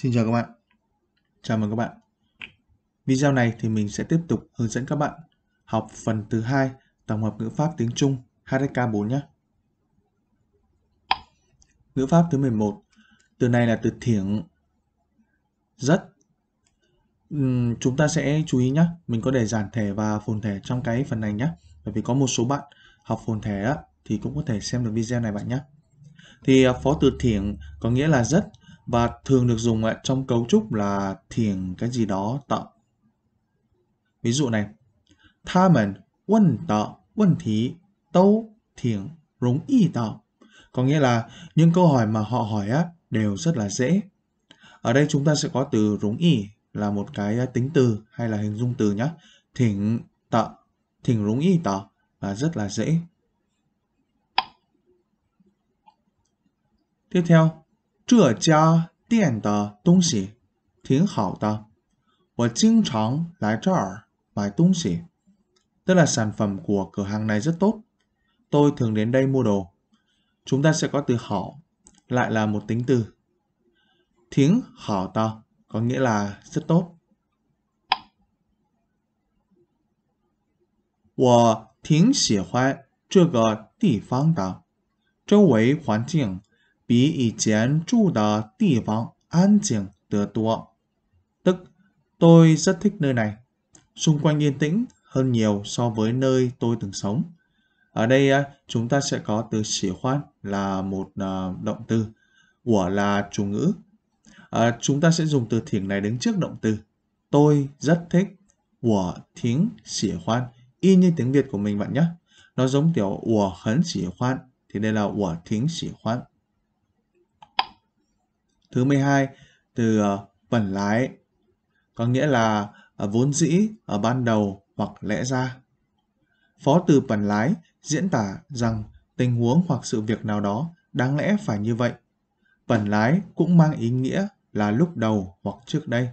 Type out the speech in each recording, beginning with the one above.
Xin chào các bạn. Chào mừng các bạn. Video này thì mình sẽ tiếp tục hướng dẫn các bạn học phần thứ hai tổng hợp ngữ pháp tiếng Trung HSK4 nhé. Ngữ pháp thứ 11. Từ này là từ thiển rất. chúng ta sẽ chú ý nhé. Mình có để giản thể và phồn thể trong cái phần này nhé. Bởi vì có một số bạn học phồn thể đó, thì cũng có thể xem được video này bạn nhé. Thì à, phó từ thiển có nghĩa là rất và thường được dùng à, trong cấu trúc là thiền cái gì đó tạo. Ví dụ này, tha mình quân tạo, quân thí, tâu, thiền, rúng y tạo. Có nghĩa là những câu hỏi mà họ hỏi á, đều rất là dễ. Ở đây chúng ta sẽ có từ rúng y là một cái à, tính từ hay là hình dung từ nhé. Thỉnh tạo, thỉnh rúng y tạo là rất là dễ. Tiếp theo, 这家店的东西挺好的，我经常来这儿买东西。Tức là sản phẩm của cửa hàng này rất tốt. Tôi thường đến đây mua đồ. Chúng ta sẽ có từ họ, lại là một tính từ. Thiếng hảo ta có nghĩa là rất tốt. 我挺喜欢这个地方的，周围环境比以前住的地方安静得多。Tức, tôi rất thích nơi này. Xung quanh yên tĩnh hơn nhiều so với nơi tôi từng sống. Ở đây à, chúng ta sẽ có từ chỉ hoan là một à, động từ, của là chủ ngữ. À, chúng ta sẽ dùng từ thỉnh này đứng trước động từ. Tôi rất thích của thính chỉ hoan, y như tiếng Việt của mình bạn nhé. Nó giống kiểu của khấn chỉ hoan, thì đây là của thính chỉ hoan. Thứ 12, từ bẩn ờ, lái có nghĩa là ờ, vốn dĩ ở ờ, ban đầu hoặc lẽ ra. Phó từ bẩn lái diễn tả rằng tình huống hoặc sự việc nào đó đáng lẽ phải như vậy. Bẩn lái cũng mang ý nghĩa là lúc đầu hoặc trước đây.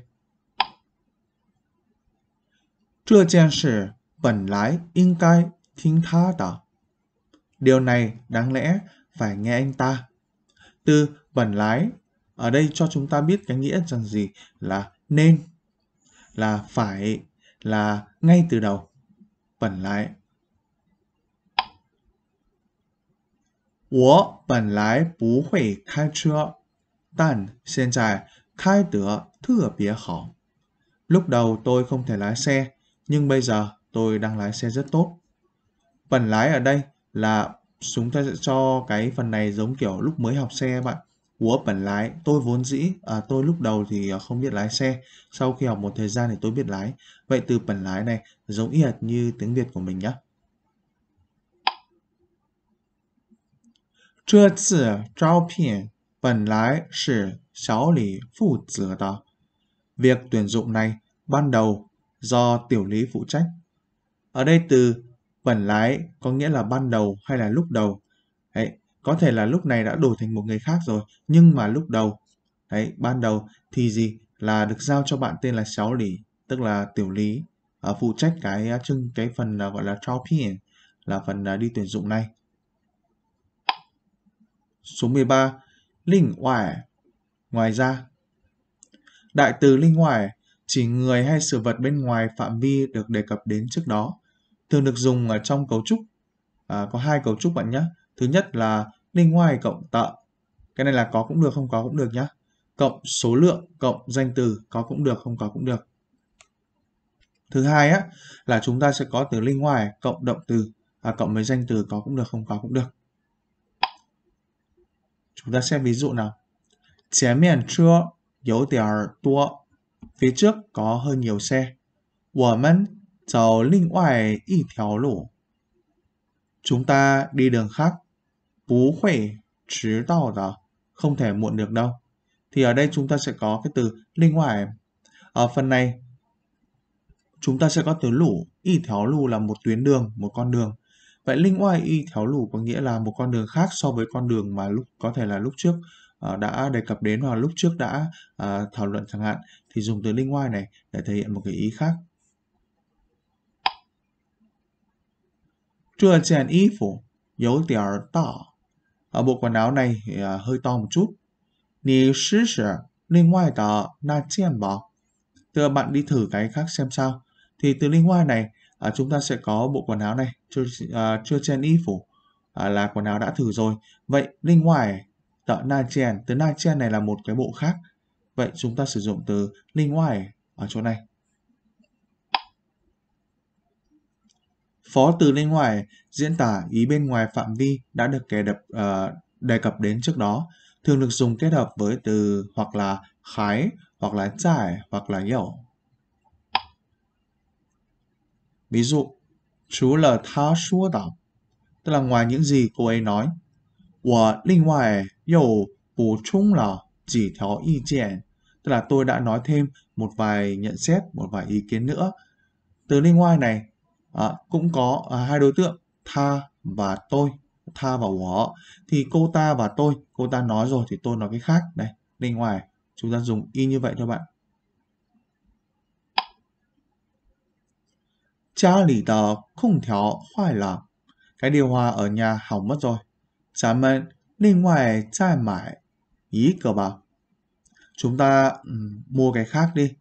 điều này đáng lẽ phải nghe anh ta. Từ bẩn lái ở đây cho chúng ta biết cái nghĩa rằng gì là nên là phải là ngay từ đầu bẩn lái. Wo bản lái bù hội khai chơ Tàn hiện tại khai tựa thừa bia hảo Lúc đầu tôi không thể lái xe Nhưng bây giờ tôi đang lái xe rất tốt Bẩn lái ở đây là chúng ta sẽ cho cái phần này giống kiểu lúc mới học xe bạn của bản lái tôi vốn dĩ à, tôi lúc đầu thì à, không biết lái xe sau khi học một thời gian thì tôi biết lái vậy từ bản lái này giống y hệt như tiếng việt của mình nhé việc tuyển dụng này ban đầu do tiểu lý phụ trách. Ở đây từ bản lái có nghĩa là ban đầu hay là lúc đầu. Đấy, có thể là lúc này đã đổi thành một người khác rồi nhưng mà lúc đầu đấy ban đầu thì gì là được giao cho bạn tên là Sáu Lý tức là Tiểu Lý uh, phụ trách cái à, chương cái phần à, gọi là trial period là phần đi tuyển dụng này số 13 linh ngoài ngoài ra đại từ linh ngoài chỉ người hay sự vật bên ngoài phạm vi được đề cập đến trước đó thường được dùng ở trong cấu trúc à, có hai cấu trúc bạn nhé thứ nhất là linh ngoài cộng tợ. Cái này là có cũng được, không có cũng được nhá. Cộng số lượng, cộng danh từ, có cũng được, không có cũng được. Thứ hai á, là chúng ta sẽ có từ linh ngoài cộng động từ, à, cộng với danh từ có cũng được, không có cũng được. Chúng ta xem ví dụ nào. Chén miền chưa, yếu tiền tua. Phía trước có hơn nhiều xe. Chúng ta đi đường khác bú không thể muộn được đâu. Thì ở đây chúng ta sẽ có cái từ linh ngoại. Ở phần này, chúng ta sẽ có từ lũ. Y tháo lù là một tuyến đường, một con đường. Vậy linh ngoại y tháo lũ có nghĩa là một con đường khác so với con đường mà lúc có thể là lúc trước ờ, đã đề cập đến hoặc lúc trước đã ờ, thảo luận chẳng hạn thì dùng từ linh ngoại này để thể hiện một cái ý khác. Trưa chèn y phủ, yếu tiểu tỏ ở bộ quần áo này à, hơi to một chút. Nì sư sở linh ngoài tờ na chiên bỏ. Thưa bạn đi thử cái khác xem sao. Thì từ linh ngoài này à, chúng ta sẽ có bộ quần áo này chưa à, chưa chen y phủ à, là quần áo đã thử rồi. Vậy linh ngoài tờ na chen từ na chen này là một cái bộ khác. Vậy chúng ta sử dụng từ linh ngoài ở chỗ này. Phó từ bên ngoài diễn tả ý bên ngoài phạm vi đã được kẻ đập, uh, đề cập đến trước đó, thường được dùng kết hợp với từ hoặc là khái, hoặc là trải, hoặc là hiểu. Ví dụ, chú là tha xua đảo, tức là ngoài những gì cô ấy nói. Và linh ngoài dầu bổ sung là chỉ theo ý kiến, tức là tôi đã nói thêm một vài nhận xét, một vài ý kiến nữa. Từ linh ngoài này à, cũng có à, hai đối tượng tha và tôi tha và họ thì cô ta và tôi cô ta nói rồi thì tôi nói cái khác đây bên ngoài chúng ta dùng y như vậy cho bạn cha lì tờ không thiếu hoài là cái điều hòa ở nhà hỏng mất rồi chán mên bên ngoài trai mải ý cờ bảo chúng ta um, mua cái khác đi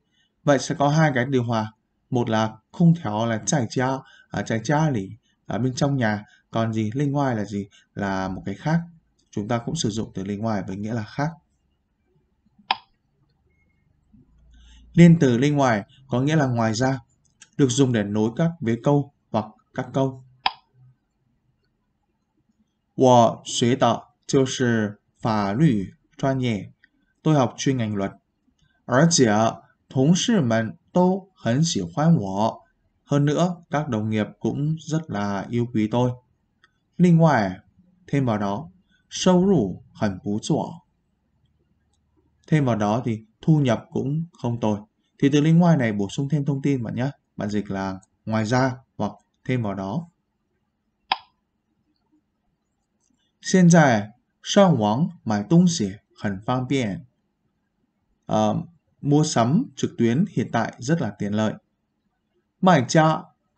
vậy sẽ có hai cái điều hòa một là không theo là trải cha ở trải cha lì ở bên trong nhà còn gì linh ngoài là gì là một cái khác chúng ta cũng sử dụng từ linh ngoài với nghĩa là khác liên từ linh ngoài có nghĩa là ngoài ra được dùng để nối các vế câu hoặc các câu 我学的就是法律专业，tôi học chuyên ngành luật. 而且同事们都很喜欢我。Hơn nữa, các đồng nghiệp cũng rất là yêu quý tôi. ngoài thêm vào đó, sâu rủ 收入很不错. Thêm vào đó thì thu nhập cũng không tồi. Thì từ linh ngoài này bổ sung thêm thông tin bạn nhé. Bạn dịch là ngoài ra hoặc thêm vào đó. Hiện tại, 上网买东西很方便. Uh, mua sắm trực tuyến hiện tại rất là tiện lợi. Mãi cha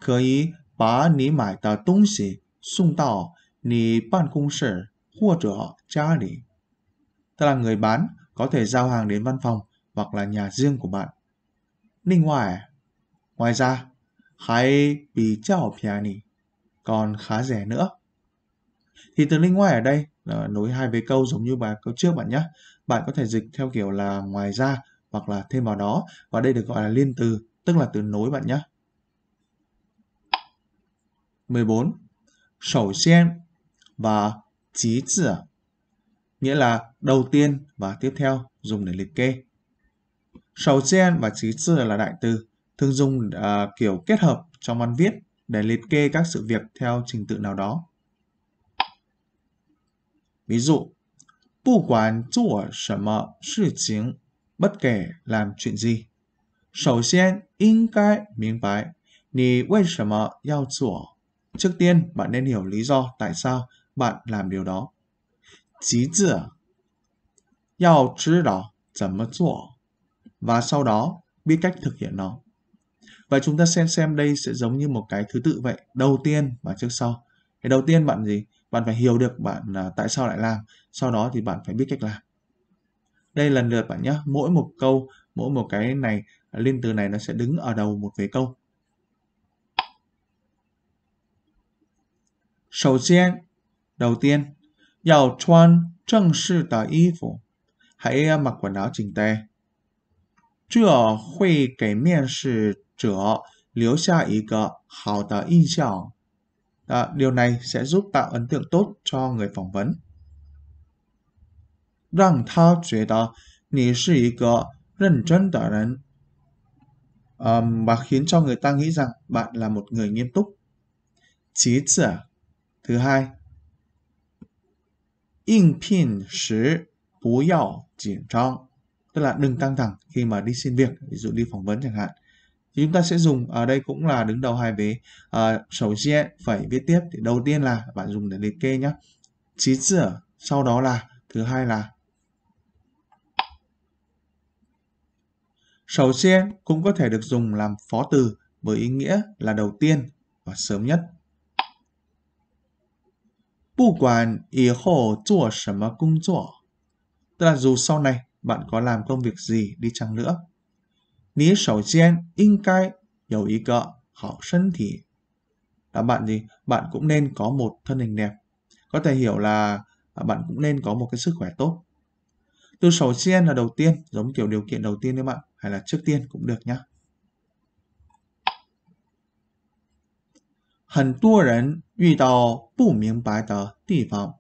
có thể bà nì mải tờ đông xì xung tàu nì ban công sở hoặc trở cha lý. Tức là người bán có thể giao hàng đến văn phòng hoặc là nhà riêng của bạn. Ninh ngoài, ngoài ra, hay bị chào piani còn khá rẻ nữa. Thì từ linh ngoài ở đây nối hai với câu giống như bài câu trước bạn nhé. Bạn có thể dịch theo kiểu là ngoài ra hoặc là thêm vào đó và đây được gọi là liên từ tức là từ nối bạn nhé 14首先 và chí chỉ nghĩa là đầu tiên và tiếp theo dùng để liệt kê Sầu sen và trí sư là đại từ, thường dùng uh, kiểu kết hợp trong văn viết để liệt kê các sự việc theo trình tự nào đó. Ví dụ, 不管做什么事情 bất kể làm chuyện gì. trước tiên, bạn nên hiểu lý do tại sao bạn làm điều đó. 极致要知道怎么做 và sau đó biết cách thực hiện nó. Vậy chúng ta xem xem đây sẽ giống như một cái thứ tự vậy. Đầu tiên và trước sau. Thì đầu tiên bạn gì? Bạn phải hiểu được bạn à, tại sao lại làm. Sau đó thì bạn phải biết cách làm đây lần lượt bạn nhé mỗi một câu mỗi một cái này liên từ này nó sẽ đứng ở đầu một cái câu Đầu tiên, đầu tiên, yào chuan trần sư tờ y phủ. Hãy à, mặc quần áo chỉnh tề. Chữa hội kể miễn sư trở liếu xa ý cờ hào tờ in à, Điều này sẽ giúp tạo ấn tượng tốt cho người phỏng vấn. 让他觉得你是一个认真的人 um, và khiến cho người ta nghĩ rằng bạn là một người nghiêm túc. Chí tử thứ hai, 应聘时不要紧张，tức là đừng căng thẳng khi mà đi xin việc, ví dụ đi phỏng vấn chẳng hạn. chúng ta sẽ dùng ở đây cũng là đứng đầu hai vế. À, sầu xe phải viết tiếp thì đầu tiên là bạn dùng để liệt kê nhé. Chí tử sau đó là thứ hai là Sầu xe cũng có thể được dùng làm phó từ với ý nghĩa là đầu tiên và sớm nhất. y-hồ cung tức là dù sau này bạn có làm công việc gì đi chăng nữa. sầu in-cay ý cỡ, là bạn gì? Bạn cũng nên có một thân hình đẹp. Có thể hiểu là bạn cũng nên có một cái sức khỏe tốt. Từ sầu tiên là đầu tiên, giống kiểu điều kiện đầu tiên đấy bạn hay là trước tiên cũng được nhé. 很多人遇到不明白的地方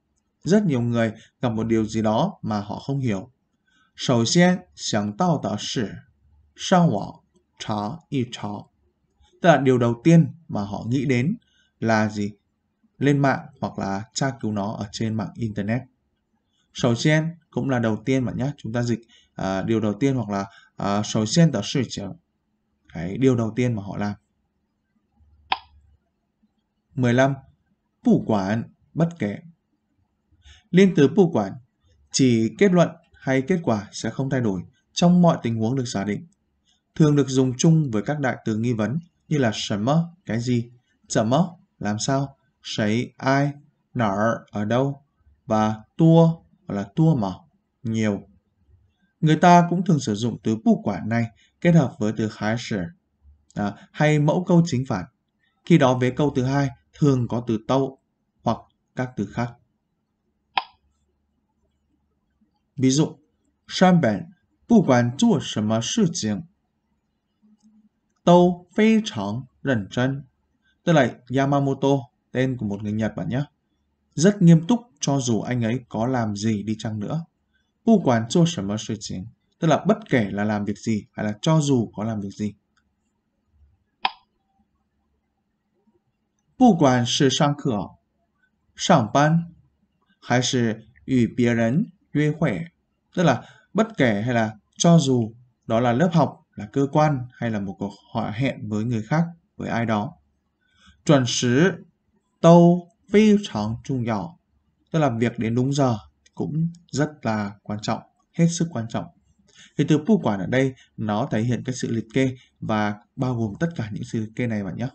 ，rất nhiều người gặp một điều gì đó mà họ không hiểu. 首先想到的是上网查一查，tức là điều đầu tiên mà họ nghĩ đến là gì? Lên mạng hoặc là tra cứu nó ở trên mạng internet. Sầu sen cũng là đầu tiên bạn nhé, chúng ta dịch à, điều đầu tiên hoặc là à, sầu xuyên tờ sự trở cái điều đầu tiên mà họ làm 15 bù quản bất kể liên từ bù quản chỉ kết luận hay kết quả sẽ không thay đổi trong mọi tình huống được giả định thường được dùng chung với các đại từ nghi vấn như là mơ cái gì mơ làm sao sấy ai nở ở đâu và tua là tua mà nhiều Người ta cũng thường sử dụng từ bu quả này kết hợp với từ khái sở à, hay mẫu câu chính phản. Khi đó vế câu thứ hai thường có từ tâu hoặc các từ khác. Ví dụ, Shan bản, bu quản zuo shenme shi jing, tâu phi chẳng rẩn chân. Tức là Yamamoto, tên của một người Nhật bạn nhé. Rất nghiêm túc cho dù anh ấy có làm gì đi chăng nữa. 不管做什么事情，tức là bất kể là làm việc gì hay là cho dù có làm việc gì. 不管是上课、上班，还是与别人约会，tức là bất kể hay là cho dù đó là lớp học, là cơ quan hay là một cuộc họa hẹn với người khác, với ai đó. Chuẩn 时都非常重要，tức là việc đến đúng giờ cũng rất là quan trọng, hết sức quan trọng. Thì từ bu quản ở đây nó thể hiện cái sự liệt kê và bao gồm tất cả những sự liệt kê này bạn nhé.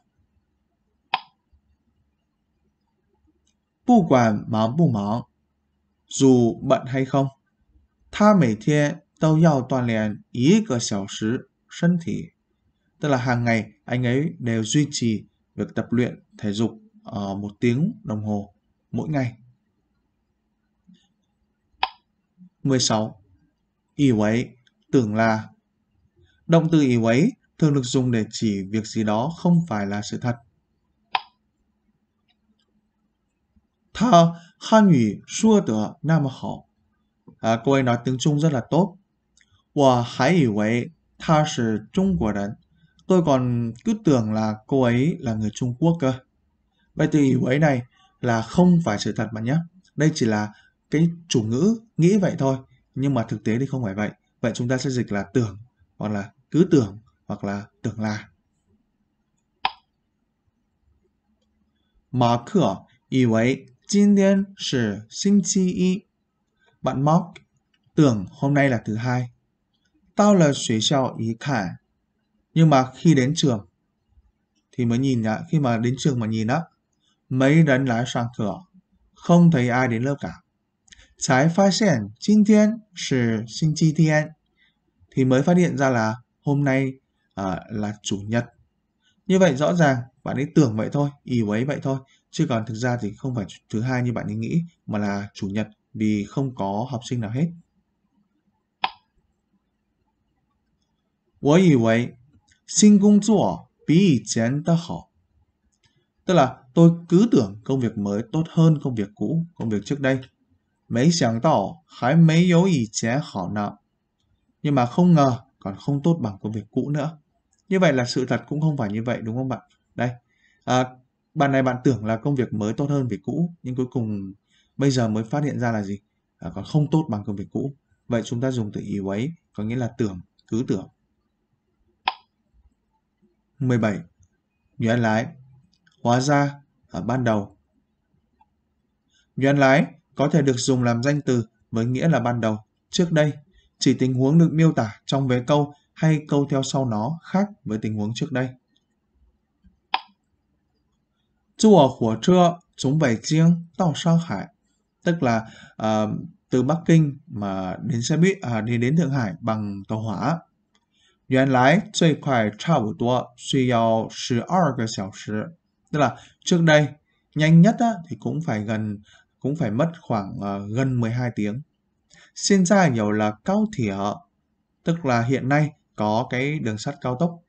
不管忙不忙，dù bận hay không，他每天都要锻炼一个小时身体。Tức là hàng ngày anh ấy đều duy trì việc tập luyện thể dục uh, một tiếng đồng hồ mỗi ngày. 16. Ý ấy tưởng là Động từ ý ấy thường được dùng để chỉ việc gì đó không phải là sự thật. Thà Hàn ngữ xua được nam hảo. À, cô ấy nói tiếng Trung rất là tốt. Wow, hãy ý quấy, tha sự Trung của 人. Tôi còn cứ tưởng là cô ấy là người Trung Quốc cơ. Vậy từ ý ấy này là không phải sự thật mà nhé. Đây chỉ là cái chủ ngữ nghĩ vậy thôi nhưng mà thực tế thì không phải vậy vậy chúng ta sẽ dịch là tưởng hoặc là cứ tưởng hoặc là tưởng là Mark 以为今天是星期一 bạn Mark tưởng hôm nay là thứ hai tao là suy xiao ý khả nhưng mà khi đến trường thì mới nhìn nhá khi mà đến trường mà nhìn á mấy đấn lái sang cửa không thấy ai đến lớp cả 才发现今天是星期天 thì mới phát hiện ra là hôm nay à, là chủ nhật. Như vậy rõ ràng bạn ấy tưởng vậy thôi, ý ấy vậy thôi, chứ còn thực ra thì không phải thứ hai như bạn ấy nghĩ mà là chủ nhật vì không có học sinh nào hết. 我以为新工作比以前的好。Tức là tôi cứ tưởng công việc mới tốt hơn công việc cũ, công việc trước đây. 没想到还没有以前好 nè. Nhưng mà không ngờ còn không tốt bằng công việc cũ nữa. Như vậy là sự thật cũng không phải như vậy đúng không bạn? Đây, à, bạn này bạn tưởng là công việc mới tốt hơn việc cũ nhưng cuối cùng bây giờ mới phát hiện ra là gì? À, còn không tốt bằng công việc cũ. Vậy chúng ta dùng từ ý ấy có nghĩa là tưởng, cứ tưởng. 17. Nguyên lái Hóa ra ở à, ban đầu Nguyên lái có thể được dùng làm danh từ với nghĩa là ban đầu, trước đây, chỉ tình huống được miêu tả trong vế câu hay câu theo sau nó khác với tình huống trước đây. ở hỏa trưa chúng Bảy Chiêng tàu Sang Hải tức là uh, từ Bắc Kinh mà đến xe buýt à, đi đến Thượng Hải bằng tàu hỏa. 原来最快差不多需要十二个小时，tức là trước đây nhanh nhất á, thì cũng phải gần cũng phải mất khoảng ờ, gần 12 tiếng. Xin ra nhiều là cao thỉa, tức là hiện nay có cái đường sắt cao tốc.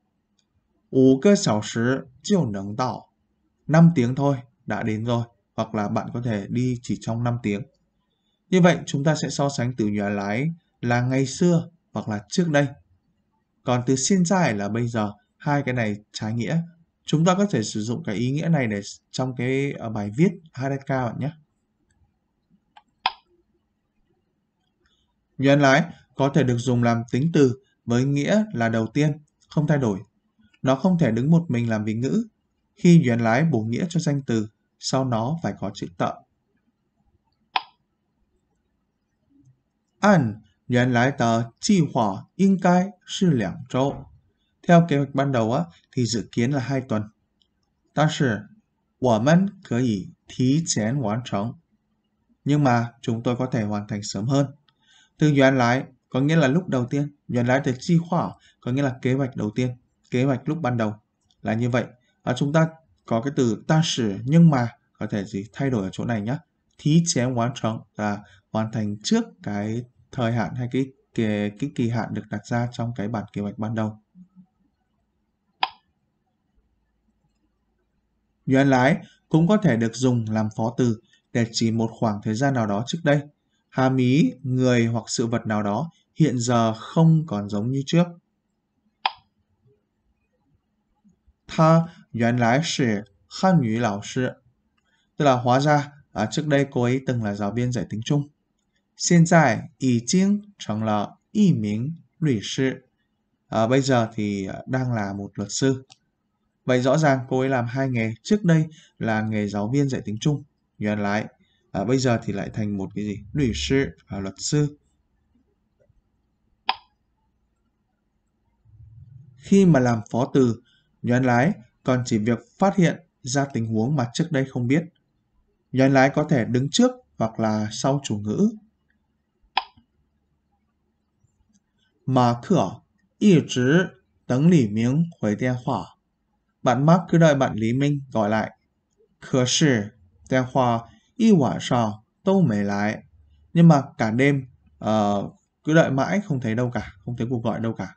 5 cơ sảo sứ chiều nâng đảo. 5 tiếng thôi đã đến rồi, hoặc là bạn có thể đi chỉ trong 5 tiếng. Như vậy chúng ta sẽ so sánh từ nhà lái là ngày xưa hoặc là trước đây. Còn từ xin dài là bây giờ, hai cái này trái nghĩa. Chúng ta có thể sử dụng cái ý nghĩa này để trong cái ờ, bài viết Hadeka bạn nhé. Nhân lái có thể được dùng làm tính từ với nghĩa là đầu tiên, không thay đổi. Nó không thể đứng một mình làm vị ngữ. Khi nhân lái bổ nghĩa cho danh từ, sau nó phải có chữ tợ. An nhân lái tờ chi hỏa yên cai sư lẻng châu. Theo kế hoạch ban đầu á, thì dự kiến là hai tuần. Ta sư, quả mân có thể thí chén hoàn thành. Nhưng mà chúng tôi có thể hoàn thành sớm hơn từ doanh lái có nghĩa là lúc đầu tiên, doanh lái từ chi khỏa có nghĩa là kế hoạch đầu tiên, kế hoạch lúc ban đầu là như vậy. Và chúng ta có cái từ ta sử nhưng mà có thể gì thay đổi ở chỗ này nhé. Thí chén hoàn trọng là hoàn thành trước cái thời hạn hay cái cái, cái kỳ hạn được đặt ra trong cái bản kế hoạch ban đầu. doanh lái cũng có thể được dùng làm phó từ để chỉ một khoảng thời gian nào đó trước đây hàm ý người hoặc sự vật nào đó hiện giờ không còn giống như trước. Tha, Yuan sư. tức là hóa ra à, trước đây cô ấy từng là giáo viên dạy tiếng Trung. Hiện tại, Y chính chẳng là y minh luật sư. À, bây giờ thì à, đang là một luật sư. Vậy rõ ràng cô ấy làm hai nghề. Trước đây là nghề giáo viên dạy tiếng Trung. Nguyên lại à, bây giờ thì lại thành một cái gì luật sư à, luật sư khi mà làm phó từ nhoán lái còn chỉ việc phát hiện ra tình huống mà trước đây không biết nhoán lái có thể đứng trước hoặc là sau chủ ngữ mà cửa y chứ tấn lý miếng hồi điện hỏa bạn Mark cứ đợi bạn Lý Minh gọi lại. Khờ sư, điện hòa 一晚上都没来，nhưng mà cả đêm uh, cứ đợi mãi không thấy đâu cả, không thấy cuộc gọi đâu cả.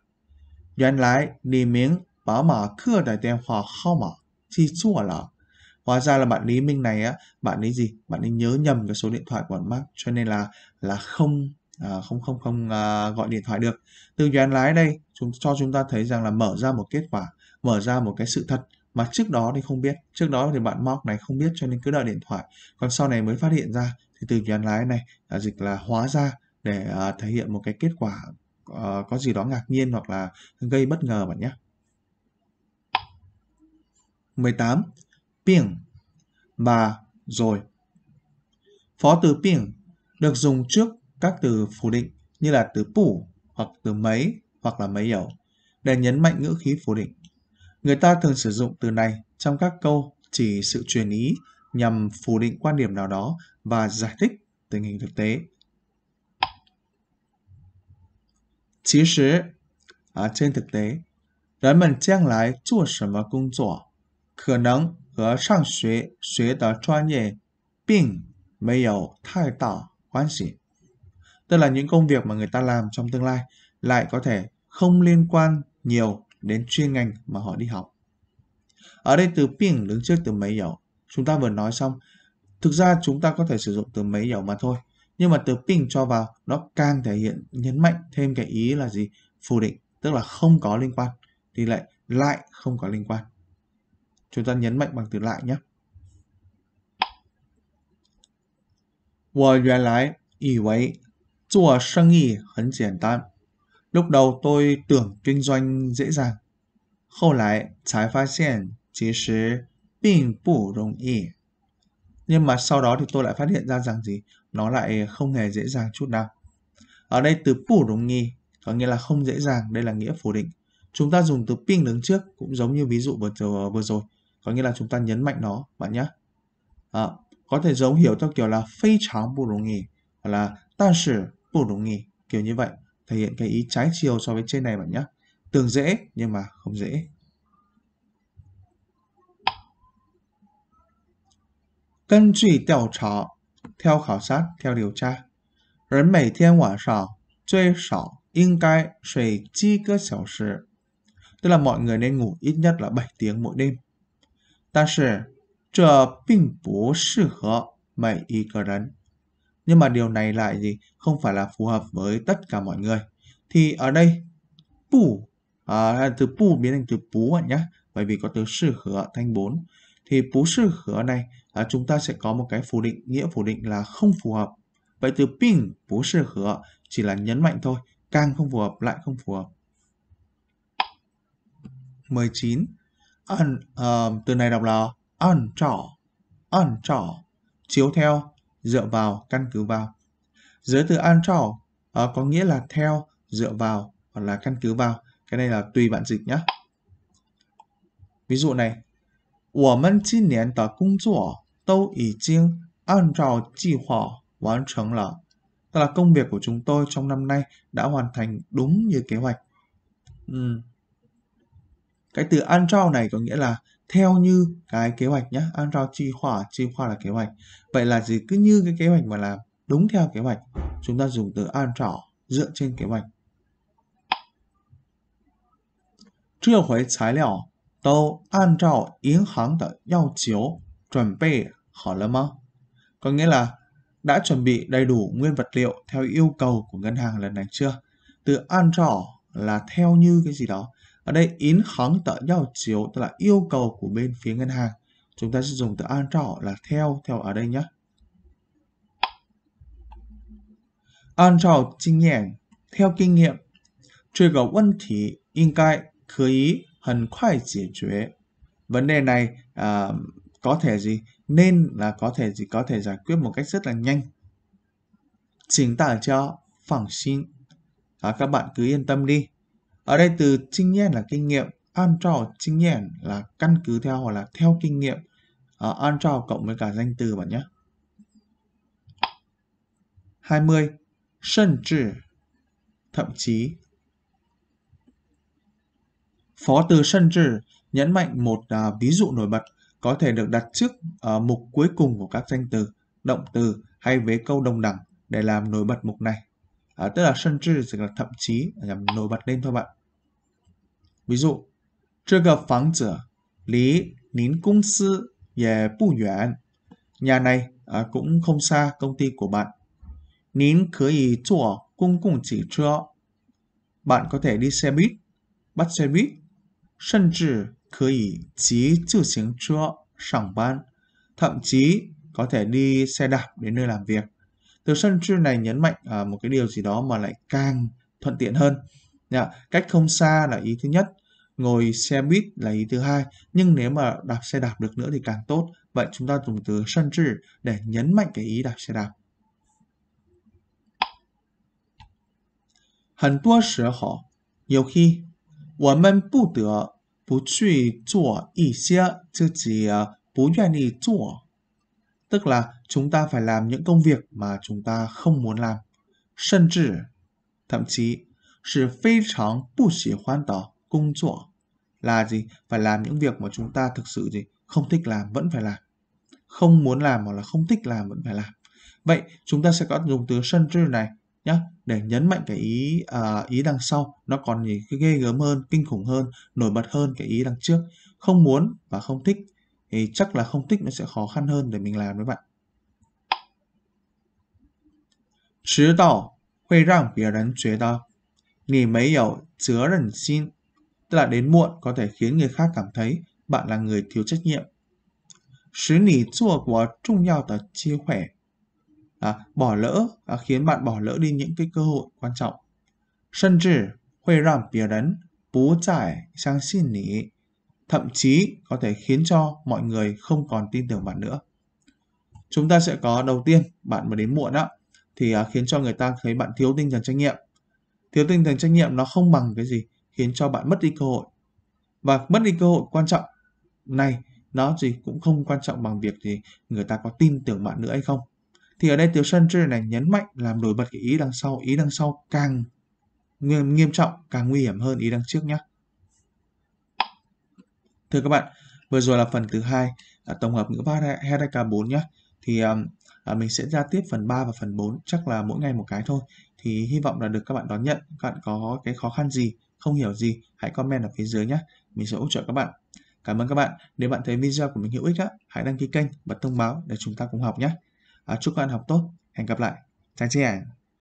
Nguyên lái Lý Minh bảo mà khưa đại điện hòa hao mà chi chua là Hóa ra là bạn Lý Minh này á, bạn ấy gì? Bạn ấy nhớ nhầm cái số điện thoại của bạn Mark cho nên là là không à, không không không à, gọi điện thoại được. Từ doanh lái đây chúng cho chúng ta thấy rằng là mở ra một kết quả, mở ra một cái sự thật mà trước đó thì không biết trước đó thì bạn Mark này không biết cho nên cứ đợi điện thoại còn sau này mới phát hiện ra thì từ nhắn lái này là dịch là hóa ra để uh, thể hiện một cái kết quả uh, có gì đó ngạc nhiên hoặc là gây bất ngờ bạn nhé 18 pieng và rồi phó từ pieng được dùng trước các từ phủ định như là từ phủ hoặc từ mấy hoặc là mấy yếu để nhấn mạnh ngữ khí phủ định Người ta thường sử dụng từ này trong các câu chỉ sự truyền ý nhằm phủ định quan điểm nào đó và giải thích tình hình thực tế. Chí 实, à, trên thực tế, là những công việc mà người ta làm trong tương lai lại có thể không liên quan nhiều đến chuyên ngành mà họ đi học. Ở đây từ ping đứng trước từ mấy dầu. Chúng ta vừa nói xong, thực ra chúng ta có thể sử dụng từ mấy dầu mà thôi. Nhưng mà từ ping cho vào nó càng thể hiện nhấn mạnh thêm cái ý là gì? Phủ định, tức là không có liên quan. Thì lại lại không có liên quan. Chúng ta nhấn mạnh bằng từ lại nhé. 我原来以为做生意很简单。Lúc đầu tôi tưởng kinh doanh dễ dàng, hậu lại trái phát hiện chỉ 实并不容易. Nhưng mà sau đó thì tôi lại phát hiện ra rằng gì? Nó lại không hề dễ dàng chút nào. Ở đây từ bù đồng nghi có nghĩa là không dễ dàng, đây là nghĩa phủ định. Chúng ta dùng từ ping đứng trước cũng giống như ví dụ vừa, vừa rồi, có nghĩa là chúng ta nhấn mạnh nó, bạn nhé. À, có thể giống hiểu theo kiểu là phi tráng bù đồng nghi hoặc là tan sử bù đồng nghi, kiểu như vậy thể hiện cái ý trái chiều so với trên này bạn nhé. Tưởng dễ nhưng mà không dễ. Cân trị tiểu trào, theo khảo sát, theo điều tra. Rấn mỗi thiên 晚上最少应该睡七个小时. Tức là mọi người nên ngủ ít nhất là 7 tiếng mỗi đêm. 但是这并不适合每一个人 nhưng mà điều này lại gì không phải là phù hợp với tất cả mọi người thì ở đây pu à, từ pu biến thành từ pú bạn nhé bởi vì có từ sư khứa thanh bốn thì pú sư khứa này à, chúng ta sẽ có một cái phủ định nghĩa phủ định là không phù hợp vậy từ ping pú sư khứa chỉ là nhấn mạnh thôi càng không phù hợp lại không phù hợp 19 ăn uh, từ này đọc là ăn trỏ ăn trỏ chiếu theo dựa vào, căn cứ vào. Giới từ antrao uh, ờ, có nghĩa là theo, dựa vào hoặc là căn cứ vào. Cái này là tùy bạn dịch nhé. Ví dụ này, 我们今年的工作都已经按照计划完成了。Tức là công việc của chúng tôi trong năm nay đã hoàn thành đúng như kế hoạch. Ừ. Cái từ ăn trao này có nghĩa là theo như cái kế hoạch nhé Android chi khoa chi khoa là kế hoạch vậy là gì cứ như cái kế hoạch mà làm đúng theo kế hoạch chúng ta dùng từ Android dựa trên kế hoạch 这回材料都按照银行的要求准备好了吗？Có nghĩa là đã chuẩn bị đầy đủ nguyên vật liệu theo yêu cầu của ngân hàng lần này chưa? Từ ăn trỏ là theo như cái gì đó. Ở đây in kháng tợ giao chiếu tức là yêu cầu của bên phía ngân hàng. Chúng ta sẽ dùng từ an trọ là theo theo ở đây nhé. An trọ kinh nghiệm theo kinh nghiệm. Chuyện có vấn đề 应该可以很快解决. Vấn đề này uh, có thể gì? Nên là có thể gì? Có thể giải quyết một cách rất là nhanh. Chính tả cho phẳng xin. À, các bạn cứ yên tâm đi. Ở đây từ kinh nghiệm là kinh nghiệm, an trò kinh nghiệm là căn cứ theo hoặc là theo kinh nghiệm. À, an trò cộng với cả danh từ bạn nhé. 20. Sân trị Thậm chí Phó từ sân trị nhấn mạnh một à, ví dụ nổi bật có thể được đặt trước à, mục cuối cùng của các danh từ, động từ hay vế câu đồng đẳng để làm nổi bật mục này. À, tức là sân trị là thậm chí nhằm nổi bật lên thôi bạn ví dụ, 这个房子离您公司也不远。Nhà này à, cũng không xa công ty của bạn. 您可以坐公共汽车。Bạn có thể đi xe buýt, bắt xe buýt. thậm chí có thể đi xe đạp đến nơi làm việc. Từ sân trưa này nhấn mạnh à, một cái điều gì đó mà lại càng thuận tiện hơn. Nhá, dạ, cách không xa là ý thứ nhất, ngồi xe buýt là ý thứ hai, nhưng nếu mà đạp xe đạp được nữa thì càng tốt. Vậy chúng ta dùng từ sân trừ để nhấn mạnh cái ý đạp xe đạp. Hẳn tua sở họ, nhiều khi, 我们不得不去做一些自己不愿意做。Tức là chúng ta phải làm những công việc mà chúng ta không muốn làm. Sân trừ, thậm chí 是非常不喜欢的工作 là gì phải làm những việc mà chúng ta thực sự gì không thích làm vẫn phải làm không muốn làm hoặc là không thích làm vẫn phải làm vậy chúng ta sẽ có dùng từ sân trừ này nhé để nhấn mạnh cái ý uh, ý đằng sau nó còn gì cái ghê gớm hơn kinh khủng hơn nổi bật hơn cái ý đằng trước không muốn và không thích thì chắc là không thích nó sẽ khó khăn hơn để mình làm với bạn Chứ đạo 会让别人觉得 mấy hiểu chứa 你没有责任心，tức là đến muộn có thể khiến người khác cảm thấy bạn là người thiếu trách nhiệm. Sử nỉ chua của trung nhau tờ chia khỏe. À, bỏ lỡ à, khiến bạn bỏ lỡ đi những cái cơ hội quan trọng. Sân trừ huê rằm bìa đấn, bú giải sang xin nỉ. Thậm chí có thể khiến cho mọi người không còn tin tưởng bạn nữa. Chúng ta sẽ có đầu tiên, bạn mà đến muộn á, thì à, khiến cho người ta thấy bạn thiếu tinh thần trách nhiệm thiếu tinh thần trách nhiệm nó không bằng cái gì khiến cho bạn mất đi cơ hội và mất đi cơ hội quan trọng này nó gì cũng không quan trọng bằng việc thì người ta có tin tưởng bạn nữa hay không thì ở đây tiểu sân trên này nhấn mạnh làm nổi bật cái ý đằng sau ý đằng sau càng nghiêm, nghiêm trọng càng nguy hiểm hơn ý đằng trước nhé thưa các bạn vừa rồi là phần thứ hai à, tổng hợp ngữ pháp Heureka 4 nhé thì à, à, mình sẽ ra tiếp phần 3 và phần 4 chắc là mỗi ngày một cái thôi thì hy vọng là được các bạn đón nhận các bạn có cái khó khăn gì không hiểu gì hãy comment ở phía dưới nhé mình sẽ hỗ trợ các bạn cảm ơn các bạn nếu bạn thấy video của mình hữu ích á, hãy đăng ký kênh bật thông báo để chúng ta cùng học nhé à, chúc các bạn học tốt hẹn gặp lại chào chị